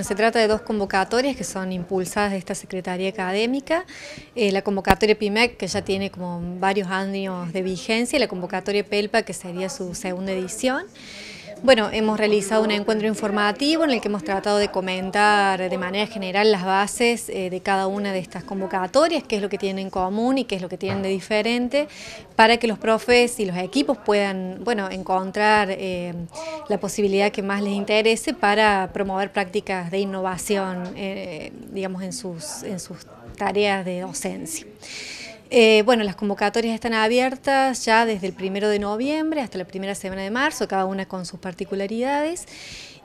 Se trata de dos convocatorias que son impulsadas de esta Secretaría Académica, eh, la convocatoria PIMEC que ya tiene como varios años de vigencia y la convocatoria PELPA que sería su segunda edición. Bueno, hemos realizado un encuentro informativo en el que hemos tratado de comentar de manera general las bases eh, de cada una de estas convocatorias, qué es lo que tienen en común y qué es lo que tienen de diferente, para que los profes y los equipos puedan bueno, encontrar eh, la posibilidad que más les interese para promover prácticas de innovación eh, digamos, en sus, en sus tareas de docencia. Eh, bueno, las convocatorias están abiertas ya desde el primero de noviembre hasta la primera semana de marzo, cada una con sus particularidades.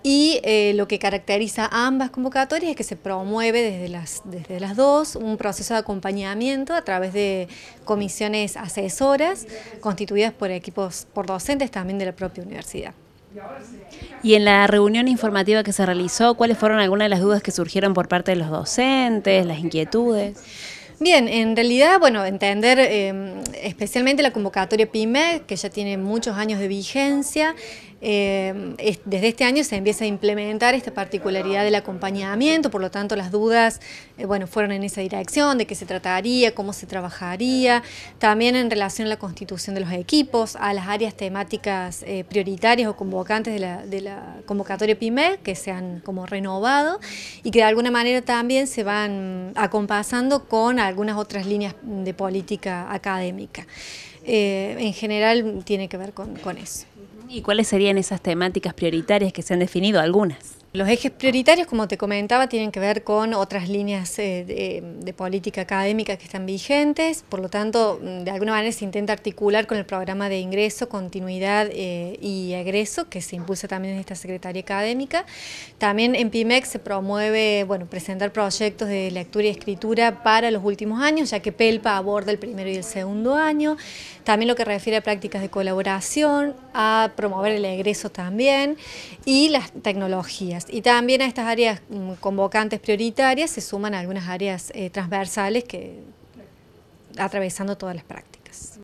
Y eh, lo que caracteriza a ambas convocatorias es que se promueve desde las, desde las dos un proceso de acompañamiento a través de comisiones asesoras constituidas por equipos, por docentes también de la propia universidad. Y en la reunión informativa que se realizó, ¿cuáles fueron algunas de las dudas que surgieron por parte de los docentes, las inquietudes? Bien, en realidad, bueno, entender em, especialmente la convocatoria PYME, que ya tiene muchos años de vigencia, eh, desde este año se empieza a implementar esta particularidad del acompañamiento, por lo tanto las dudas eh, bueno, fueron en esa dirección, de qué se trataría, cómo se trabajaría, también en relación a la constitución de los equipos, a las áreas temáticas eh, prioritarias o convocantes de la, convocatoria PYME, que se han como renovado y que de alguna manera también se van acompasando con algunas otras líneas de política académica. en general tiene que ver con eso. ¿Y cuáles serían esas temáticas prioritarias que se han definido? Algunas. Los ejes prioritarios, como te comentaba, tienen que ver con otras líneas eh, de, política académica que están vigentes, por lo tanto, mm, de alguna manera se intenta articular con el programa de ingreso, continuidad eh, y egreso que se impulsa también en esta Secretaría Académica. También en PIMEX se promueve bueno, presentar proyectos de lectura y escritura para los últimos años, ya que PELPA aborda el primero y el segundo año. También lo que refiere a prácticas de colaboración, a promover el egreso también y las tecnologías. Y también a estas áreas mm, convocantes prioritarias se suman algunas áreas eh, transversales que atravesando todas las prácticas.